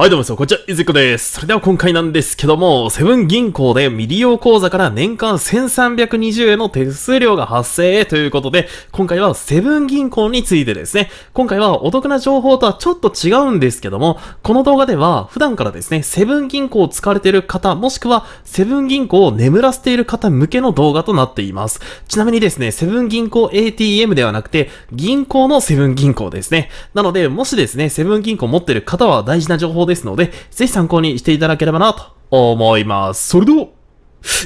はいどうもそう、こんにちは、いずこです。それでは今回なんですけども、セブン銀行で未利用口座から年間1320円の手数料が発生ということで、今回はセブン銀行についてですね、今回はお得な情報とはちょっと違うんですけども、この動画では普段からですね、セブン銀行を使われている方、もしくはセブン銀行を眠らせている方向けの動画となっています。ちなみにですね、セブン銀行 ATM ではなくて、銀行のセブン銀行ですね。なので、もしですね、セブン銀行持っている方は大事な情報でですので、ぜひ参考にしていただければなと思います。それでは、行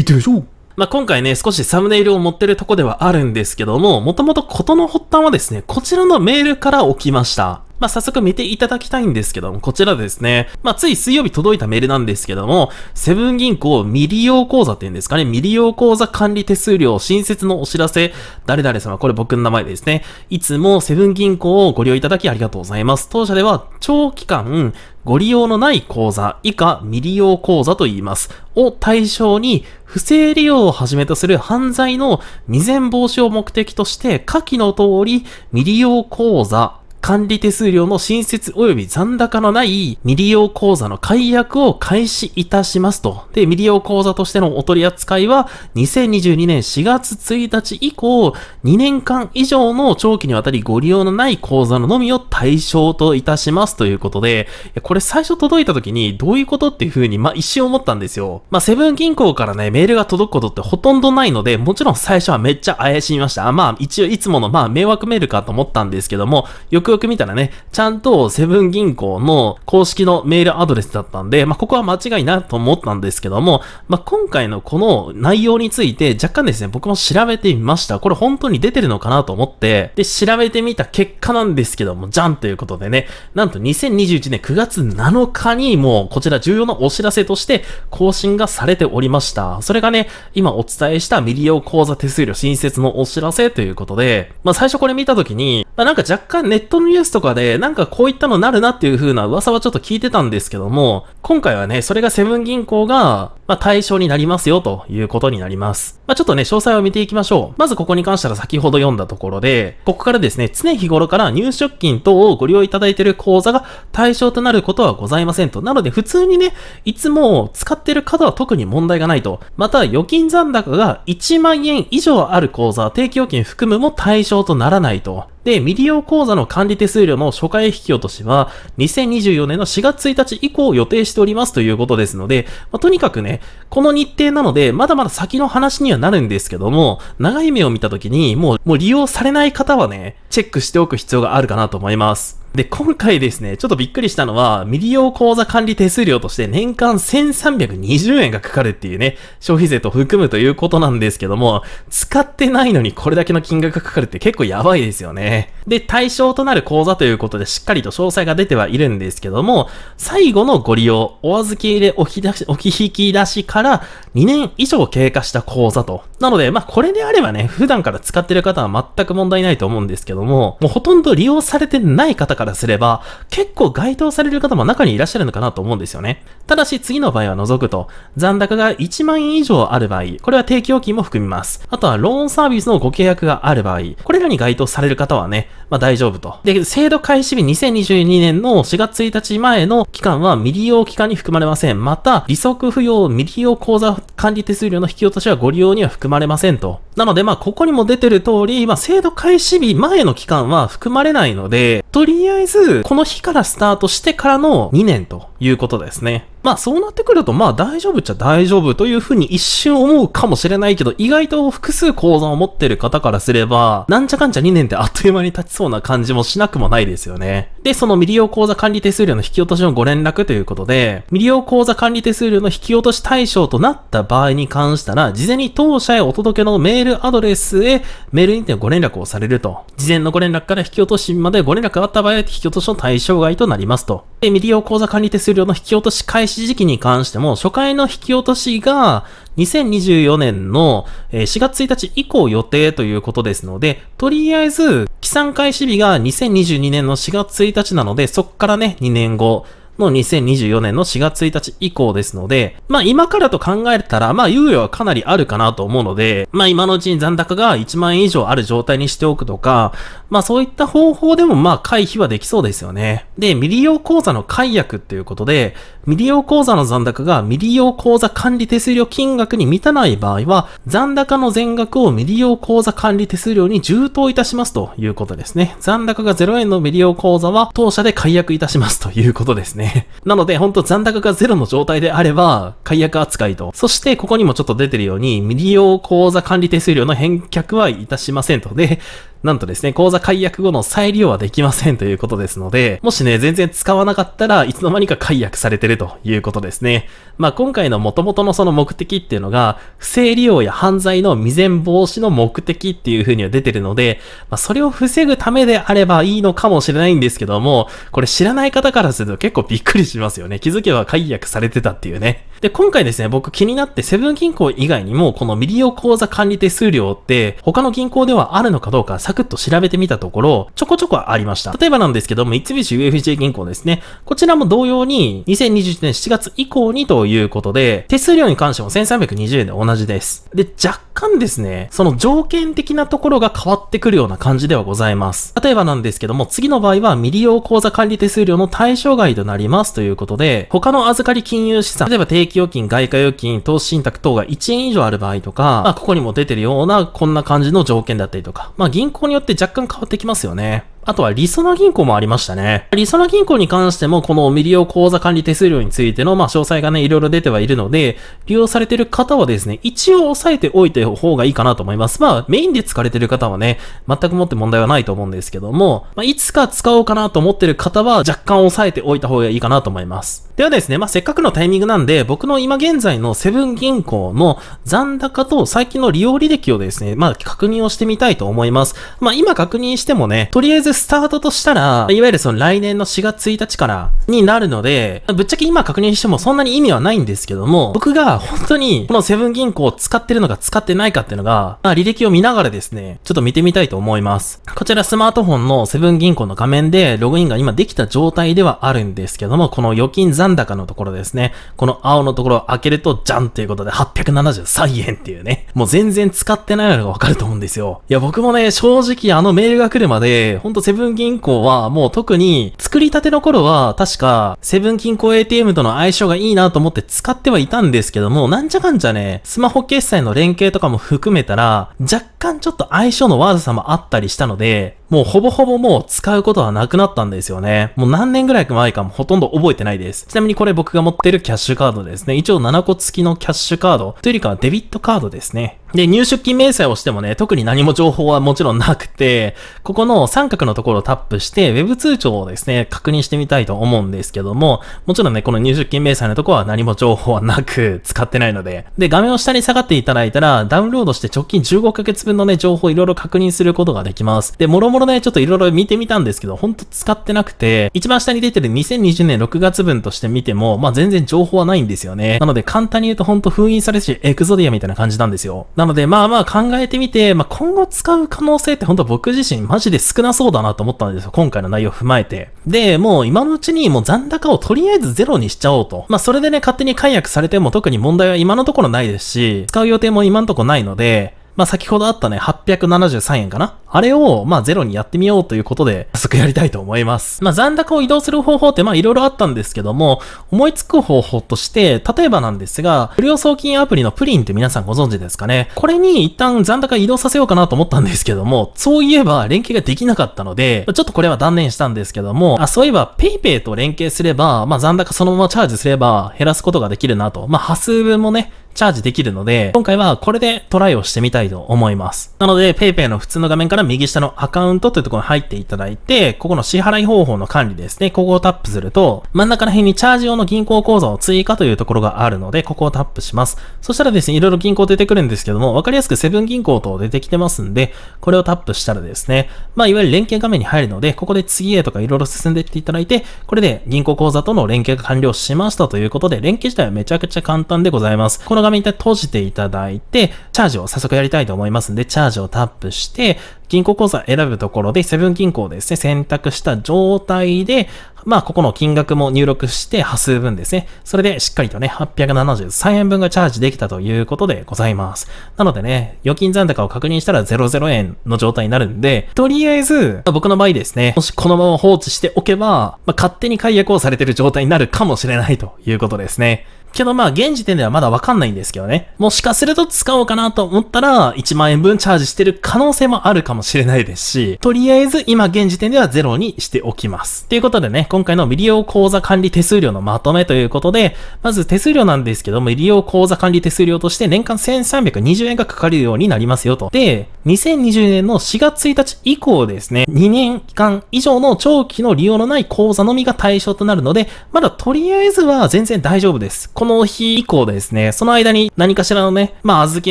ってみましょうまあ、今回ね、少しサムネイルを持ってるとこではあるんですけども、もともと事の発端はですね、こちらのメールから起きました。まあ、早速見ていただきたいんですけども、こちらですね。まあ、つい水曜日届いたメールなんですけども、セブン銀行未利用口座っていうんですかね、未利用口座管理手数料新設のお知らせ、誰々様、これ僕の名前ですね。いつもセブン銀行をご利用いただきありがとうございます。当社では長期間、ご利用のない口座、以下未利用口座と言います。を対象に、不正利用をはじめとする犯罪の未然防止を目的として、下記の通り、未利用口座、管理手数料の新設及び残高のない未利用口座の解約を開始いたしますと。で、未利用口座としてのお取り扱いは、2022年4月1日以降、2年間以上の長期にわたりご利用のない口座ののみを対象といたしますということで、これ最初届いた時にどういうことっていう風に、まあ、一瞬思ったんですよ。まあ、セブン銀行からね、メールが届くことってほとんどないので、もちろん最初はめっちゃ怪しみました。まあ、一応いつものまあ、迷惑メールかと思ったんですけども、よくよく見たらね、ちゃんとセブン銀行の公式のメールアドレスだったんで、まあ、ここは間違いなと思ったんですけども、まあ、今回のこの内容について若干ですね、僕も調べてみました。これ本当に出てるのかなと思って、で、調べてみた結果なんですけども、じゃんということでね、なんと2021年9月7日にもうこちら重要なお知らせとして更新がされておりました。それがね、今お伝えした未利用口座手数料新設のお知らせということで、まあ、最初これ見た時に、まあ、なんか若干ネットトのニュースとかで、なんかこういったのなるなっていう風な噂はちょっと聞いてたんですけども、今回はね、それがセブン銀行が、まあ、対象になりますよということになります。まあ、ちょっとね、詳細を見ていきましょう。まずここに関しては先ほど読んだところで、ここからですね、常日頃から入出金等をご利用いただいている口座が対象となることはございませんと。なので普通にね、いつも使ってる方は特に問題がないと。また、預金残高が1万円以上ある口座、定期預金含むも対象とならないと。で、未利用口座の管理手数料の初回引き落としは、2024年の4月1日以降を予定しておりますということですので、まあ、とにかくね、この日程なので、まだまだ先の話にはなるんですけども、長い目を見た時に、もう、もう利用されない方はね、チェックしておく必要があるかなと思います。で、今回ですね、ちょっとびっくりしたのは、未利用口座管理手数料として年間1320円がかかるっていうね、消費税と含むということなんですけども、使ってないのにこれだけの金額がかかるって結構やばいですよね。で、対象となる口座ということでしっかりと詳細が出てはいるんですけども、最後のご利用、お預け入れ置き出し、置き引き出しから2年以上経過した口座と。なので、まあこれであればね、普段から使ってる方は全く問題ないと思うんですけども、もうほとんど利用されてない方からからすれば、結構該当される方も中にいらっしゃるのかなと思うんですよね。ただし、次の場合は除くと、残高が1万円以上ある場合、これは定期預金も含みます。あとは、ローンサービスのご契約がある場合、これらに該当される方はね、まあ大丈夫と。で、制度開始日2022年の4月1日前の期間は未利用期間に含まれません。また、利息不要未利用口座管理手数料の引き落としはご利用には含まれませんと。なので、まあ、ここにも出てる通り、まあ、制度開始日前の期間は含まれないので、とりりあえず、この日からスタートしてからの2年ということですね。まあそうなってくると、まあ大丈夫っちゃ大丈夫というふうに一瞬思うかもしれないけど、意外と複数講座を持ってる方からすれば、なんちゃかんちゃ2年ってあっという間に経ちそうな感じもしなくもないですよね。で、その未利用講座管理手数料の引き落としのご連絡ということで、未利用講座管理手数料の引き落とし対象となった場合に関したら、事前に当社へお届けのメールアドレスへ、メールにてご連絡をされると。事前のご連絡から引き落としまでご連絡があった場合引き落としの対象外となりますと。で、未利用口座管理手数数料の引き落とし開始時期に関しても、初回の引き落としが2024年の4月1日以降予定ということですので、とりあえず、起算開始日が2022年の4月1日なので、そっからね、2年後、の2024年の4月1日以降ですので、まあ今からと考えたら、まあ猶予はかなりあるかなと思うので、まあ今のうちに残高が1万円以上ある状態にしておくとか、まあそういった方法でもまあ回避はできそうですよね。で、未利用口座の解約っていうことで、未利用口座の残高が未利用口座管理手数料金額に満たない場合は、残高の全額を未利用口座管理手数料に充当いたしますということですね。残高が0円の未利用口座は当社で解約いたしますということですね。ね なので、ほんと残高がゼロの状態であれば、解約扱いと。そして、ここにもちょっと出てるように、未利用口座管理手数料の返却はいたしませんと。で、なんとですね、口座解約後の再利用はできませんということですので、もしね、全然使わなかったらいつの間にか解約されてるということですね。まあ今回の元々のその目的っていうのが、不正利用や犯罪の未然防止の目的っていう風には出てるので、まあそれを防ぐためであればいいのかもしれないんですけども、これ知らない方からすると結構びっくりしますよね。気づけば解約されてたっていうね。で、今回ですね、僕気になってセブン銀行以外にもこの未利用口座管理手数料って他の銀行ではあるのかどうかサクッと調べてみたところ、ちょこちょこありました。例えばなんですけど、も、三菱 UFJ 銀行ですね。こちらも同様に、2021年7月以降にということで、手数料に関しても1320円で同じです。で、若干ですね、その条件的なところが変わってくるような感じではございます。例えばなんですけども、次の場合は未利用口座管理手数料の対象外となりますということで、他の預かり金融資産、例えば定期預金、外貨預金、投資信託等が1円以上ある場合とか、まあ、ここにも出てるような、こんな感じの条件だったりとか、まあ、銀行によって若干変わってきますよね。あとはりそな銀行もありましたね。りそな銀行に関しても、この未利用口座管理手数料についての、まあ、詳細がね、いろいろ出てはいるので、利用されてる方はですね、一応押さえておいた方がいいかなと思います。まあ、メインで使われてる方はね、全くもって問題はないと思うんですけども、まあ、いつか使おうかなと思ってる方は、若干押さえておいた方がいいかなと思います。ではですね、まあ、せっかくのタイミングなんで、僕の今現在のセブン銀行の残高と最近の利用履歴をですね、まあ、確認をしてみたいと思います。まあ、今確認してもね、とりあえずスタートとしたら、いわゆるその来年の4月1日からになるので、ぶっちゃけ今確認してもそんなに意味はないんですけども、僕が本当にこのセブン銀行を使ってるのか使ってないかっていうのが、まあ、履歴を見ながらですね、ちょっと見てみたいと思います。こちらスマートフォンのセブン銀行の画面でログインが今できた状態ではあるんですけども、この預金残残高のところですね。この青のところを開けると、じゃんっていうことで873円っていうね。もう全然使ってないのがわかると思うんですよ。いや、僕もね、正直あのメールが来るまで、ほんとセブン銀行はもう特に作りたての頃は確かセブン銀行 ATM との相性がいいなと思って使ってはいたんですけども、なんじゃかんじゃね、スマホ決済の連携とかも含めたら、若干ちょっと相性の悪さもあったりしたので、もうほぼほぼもう使うことはなくなったんですよね。もう何年ぐらい前かもほとんど覚えてないです。ちなみにこれ僕が持ってるキャッシュカードですね。一応7個付きのキャッシュカードというよりかはデビットカードですね。で、入出金明細をしてもね、特に何も情報はもちろんなくて、ここの三角のところをタップして、Web 通帳をですね、確認してみたいと思うんですけども、もちろんね、この入出金明細のところは何も情報はなく、使ってないので。で、画面を下に下がっていただいたら、ダウンロードして直近15ヶ月分のね、情報をいろいろ確認することができます。で、もろもろね、ちょっといろいろ見てみたんですけど、ほんと使ってなくて、一番下に出てる2020年6月分として見ても、まあ全然情報はないんですよね。なので、簡単に言うとほんと封印されし、エクゾディアみたいな感じなんですよ。なので、まあまあ考えてみて、まあ今後使う可能性って本当僕自身マジで少なそうだなと思ったんですよ。今回の内容を踏まえて。で、もう今のうちにもう残高をとりあえずゼロにしちゃおうと。まあそれでね、勝手に解約されても特に問題は今のところないですし、使う予定も今のところないので、まあ先ほどあったね、873円かなあれを、まあ、ゼロにやってみようということで、早速やりたいと思います。まあ、残高を移動する方法って、まあ、いろいろあったんですけども、思いつく方法として、例えばなんですが、無料送金アプリのプリンって皆さんご存知ですかね。これに一旦残高移動させようかなと思ったんですけども、そういえば連携ができなかったので、ちょっとこれは断念したんですけども、あ、そういえば PayPay と連携すれば、まあ、残高そのままチャージすれば減らすことができるなと。まあ、波数分もね、チャージできるので、今回はこれでトライをしてみたいと思います。なので、PayPay の普通の画面からから右下のアカウントというところに入っていただいて、ここの支払い方法の管理ですね。ここをタップすると、真ん中ら辺にチャージ用の銀行口座を追加というところがあるので、ここをタップします。そしたらですね、いろいろ銀行出てくるんですけども、わかりやすくセブン銀行と出てきてますんで、これをタップしたらですね、まあ、いわゆる連携画面に入るので、ここで次へとかいろいろ進んでいっていただいて、これで銀行口座との連携が完了しましたということで、連携自体はめちゃくちゃ簡単でございます。この画面に閉じていただいて、チャージを早速やりたいと思いますんで、チャージをタップして、銀行口座選ぶところで、セブン銀行ですね、選択した状態で、まあ、ここの金額も入力して、波数分ですね。それでしっかりとね、873円分がチャージできたということでございます。なのでね、預金残高を確認したら00円の状態になるんで、とりあえず、まあ、僕の場合ですね、もしこのまま放置しておけば、まあ、勝手に解約をされてる状態になるかもしれないということですね。けどまあ現時点ではまだわかんないんですけどね。もしかすると使おうかなと思ったら1万円分チャージしてる可能性もあるかもしれないですし、とりあえず今現時点ではゼロにしておきます。ということでね、今回の未利用口座管理手数料のまとめということで、まず手数料なんですけども、未利用口座管理手数料として年間1320円がかかるようになりますよと。で、2020年の4月1日以降ですね、2年間以上の長期の利用のない口座のみが対象となるので、まだとりあえずは全然大丈夫です。この日以降ですね、その間に何かしらのね、まあ預け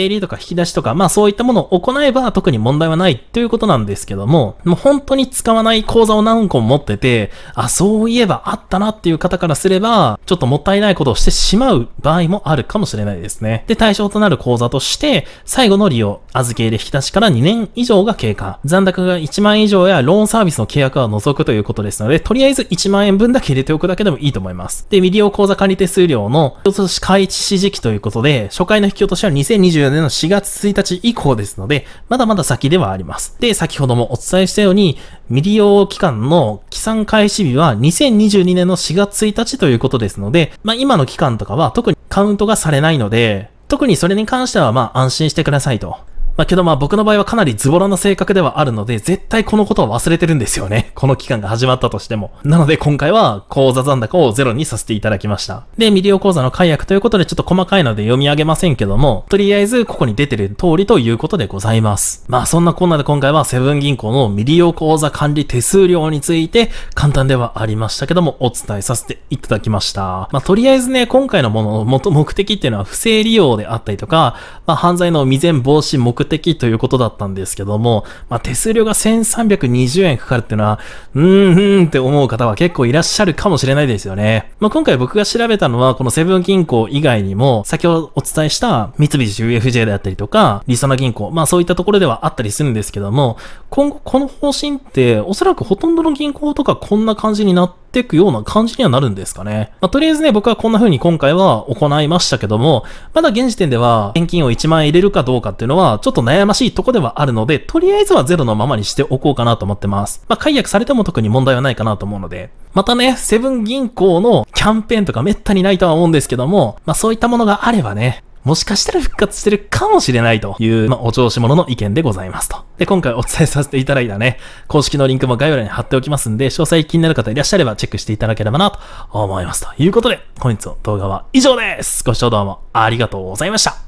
入りとか引き出しとか、まあそういったものを行えば特に問題はないということなんですけども、もう本当に使わない口座を何個も持ってて、あ、そういえばあったなっていう方からすれば、ちょっともったいないことをしてしまう場合もあるかもしれないですね。で、対象となる口座として、最後の利用、預け入れ引き出しから2年以上が経過、残高が1万円以上やローンサービスの契約は除くということですので、とりあえず1万円分だけ入れておくだけでもいいと思います。で、未利用口座管理手数料のの、引き落とし開始時期ということで、初回の引き落としは2024年の4月1日以降ですので、まだまだ先ではあります。で、先ほどもお伝えしたように、未利用期間の起算開始日は2022年の4月1日ということですので、まあ今の期間とかは特にカウントがされないので、特にそれに関してはまあ安心してくださいと。まあけどまあ僕の場合はかなりズボラな性格ではあるので、絶対このことは忘れてるんですよね。この期間が始まったとしても。なので今回は口座残高をゼロにさせていただきました。で、未利用口座の解約ということでちょっと細かいので読み上げませんけども、とりあえずここに出てる通りということでございます。まあそんなこんなで今回はセブン銀行の未利用口座管理手数料について簡単ではありましたけどもお伝えさせていただきました。まあとりあえずね、今回のものの元目的っていうのは不正利用であったりとか、まあ犯罪の未然防止目的ということだったんですけども、まあ、手数料が1320円かかるっていうのは、うーんって思う方は結構いらっしゃるかもしれないですよね。まあ、今回僕が調べたのは、このセブン銀行以外にも、先ほどお伝えした三菱 UFJ であったりとか、りそな銀行、まあそういったところではあったりするんですけども、今後この方針って、おそらくほとんどの銀行とかこんな感じになってっていくような感じにはなるんですかね。まあ、とりあえずね、僕はこんな風に今回は行いましたけども、まだ現時点では現金を1万円入れるかどうかっていうのはちょっと悩ましいとこではあるので、とりあえずはゼロのままにしておこうかなと思ってます。まあ、解約されても特に問題はないかなと思うので。またね、セブン銀行のキャンペーンとかめったにないとは思うんですけども、まあそういったものがあればね、もしかしたら復活してるかもしれないという、まあ、お調子者の意見でございますと。で、今回お伝えさせていただいたね、公式のリンクも概要欄に貼っておきますんで、詳細気になる方いらっしゃればチェックしていただければなと思います。ということで、本日の動画は以上です。ご視聴どうもありがとうございました。